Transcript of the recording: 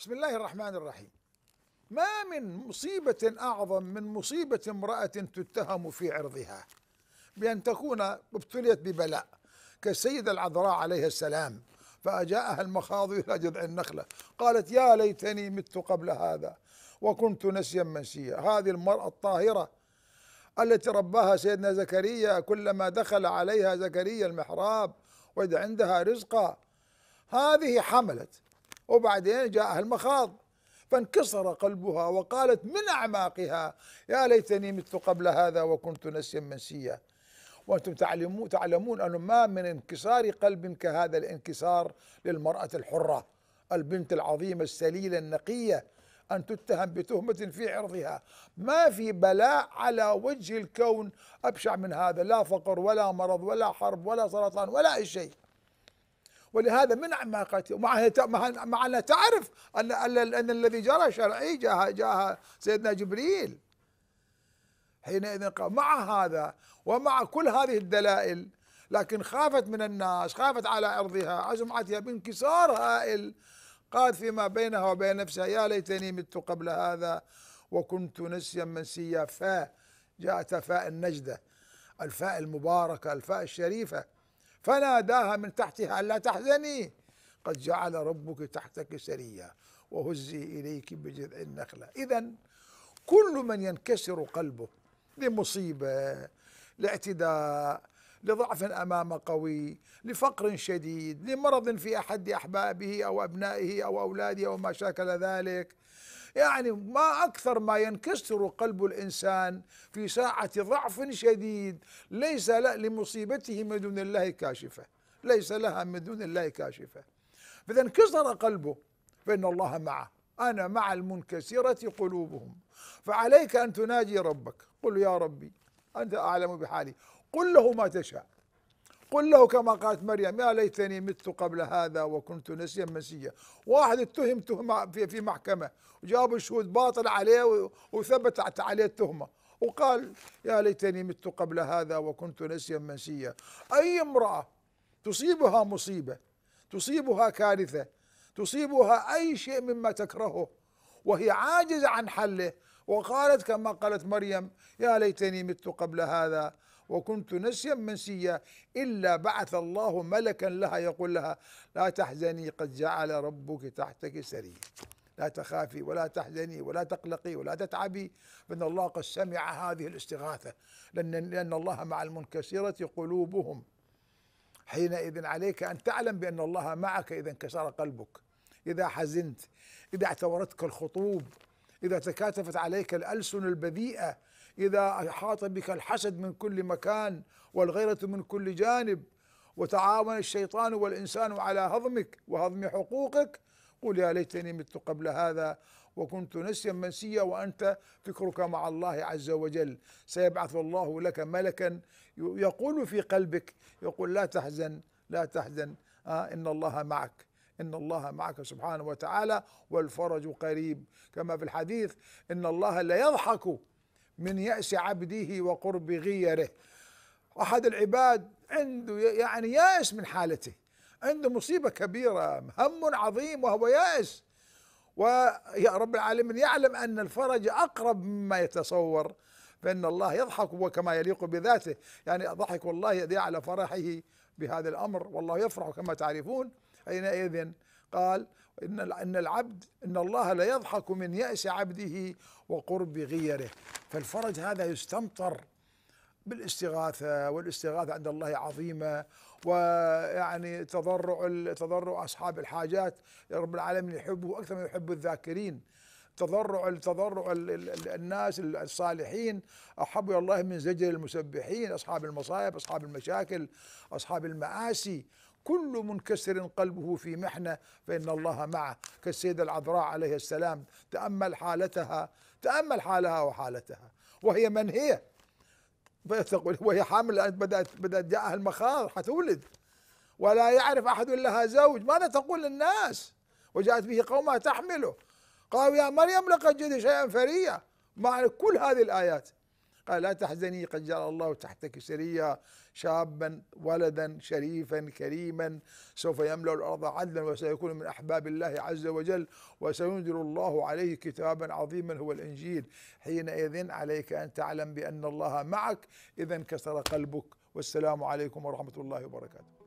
بسم الله الرحمن الرحيم ما من مصيبة أعظم من مصيبة امرأة تتهم في عرضها بأن تكون ابتليت ببلاء كالسيدة العذراء عليها السلام فأجاءها المخاض إلى جذع النخلة قالت يا ليتني مت قبل هذا وكنت نسيا منسيا هذه المرأة الطاهرة التي رباها سيدنا زكريا كلما دخل عليها زكريا المحراب وإذا عندها رزقا هذه حملت وبعدين جاءها المخاض فانكسر قلبها وقالت من أعماقها يا ليتني مت قبل هذا وكنت نسيا منسيا وأنتم تعلمون, تعلمون أنه ما من انكسار قلب كهذا الانكسار للمرأة الحرة البنت العظيمة السليلة النقية أن تتهم بتهمة في عرضها ما في بلاء على وجه الكون أبشع من هذا لا فقر ولا مرض ولا حرب ولا سرطان ولا أي شيء ولهذا من عماقته مع مع أنها تعرف أن أن الذي جرى شرعي جاء جاء سيدنا جبريل حينئذ قال مع هذا ومع كل هذه الدلائل لكن خافت من الناس خافت على أرضها عزمعتها بانكسار هائل قالت فيما بينها وبين نفسها يا ليتني مت قبل هذا وكنت نسيا منسيا جاءت فاء النجدة الفاء المباركة الفاء الشريفة فناداها من تحتها ألا تحزني قد جعل ربك تحتك سريا وهزي إليك بجذع النخلة إذا كل من ينكسر قلبه لمصيبة لاعتداء لضعف امام قوي لفقر شديد لمرض في احد احبابه او ابنائه او اولاده او ما شاكل ذلك يعني ما اكثر ما ينكسر قلب الانسان في ساعه ضعف شديد ليس لمصيبته من دون الله كاشفه ليس لها من دون الله كاشفه فاذا انكسر قلبه فان الله معه أنا مع المنكسرة قلوبهم فعليك أن تناجي ربك قل يا ربي أنت أعلم بحالي قل له ما تشاء قل له كما قالت مريم يا ليتني مت قبل هذا وكنت نسيا منسيا واحد اتهم تهمة في, في محكمة وجابوا شهود باطل عليه وثبت عليه التهمة وقال يا ليتني مت قبل هذا وكنت نسيا منسيا أي امرأة تصيبها مصيبة تصيبها كارثة تصيبها أي شيء مما تكرهه وهي عاجزة عن حله وقالت كما قالت مريم يا ليتني مت قبل هذا وكنت نسيا منسيا إلا بعث الله ملكا لها يقول لها لا تحزني قد جعل ربك تحتك سريا لا تخافي ولا تحزني ولا تقلقي ولا تتعبي فإن الله قد سمع هذه الاستغاثة لأن, لأن الله مع المنكسرة قلوبهم حينئذ عليك أن تعلم بأن الله معك إذا انكسر قلبك إذا حزنت إذا اعتورتك الخطوب إذا تكاتفت عليك الألسن البذيئة إذا أحاط بك الحسد من كل مكان والغيرة من كل جانب وتعاون الشيطان والإنسان على هضمك وهضم حقوقك قل يا ليتني مت قبل هذا وكنت نسيا منسيا وأنت فكرك مع الله عز وجل سيبعث الله لك ملكا يقول في قلبك يقول لا تحزن لا تحزن آه إن الله معك إن الله معك سبحانه وتعالى والفرج قريب كما في الحديث إن الله ليضحك من يأس عبده وقرب غيره أحد العباد عنده يعني يائس من حالته عنده مصيبة كبيرة هم عظيم وهو يائس ويا رب العالمين يعلم أن الفرج أقرب مما يتصور فإن الله يضحك وكما يليق بذاته يعني ضحك والله يدي على فرحه بهذا الأمر والله يفرح كما تعرفون حينئذ قال إن إن العبد إن الله ليضحك من يأس عبده وقرب غيره فالفرج هذا يستمطر بالاستغاثة والاستغاثة عند الله عظيمة ويعني تضرع تضرع أصحاب الحاجات رب العالمين يحبه أكثر من يحب الذاكرين تضرع تضرع الناس الصالحين احب الى الله من زجر المسبحين اصحاب المصائب اصحاب المشاكل اصحاب المآسي كل منكسر قلبه في محنة فإن الله معه كالسيدة العذراء عليه السلام تأمل حالتها تأمل حالها وحالتها وهي من هي وهي حامل الآن بدأت بدأت جاءها المخاض حتولد ولا يعرف أحد لها زوج ماذا تقول للناس وجاءت به قومها تحمله قالوا يا مريم لقد جئت شيئا فريا مع كل هذه الآيات قال لا تحزني قد جعل الله تحتك سريا شابا ولدا شريفا كريما سوف يملأ الأرض عدلا وسيكون من أحباب الله عز وجل وسينزل الله عليه كتابا عظيما هو الإنجيل حينئذ عليك أن تعلم بأن الله معك إذا انكسر قلبك والسلام عليكم ورحمة الله وبركاته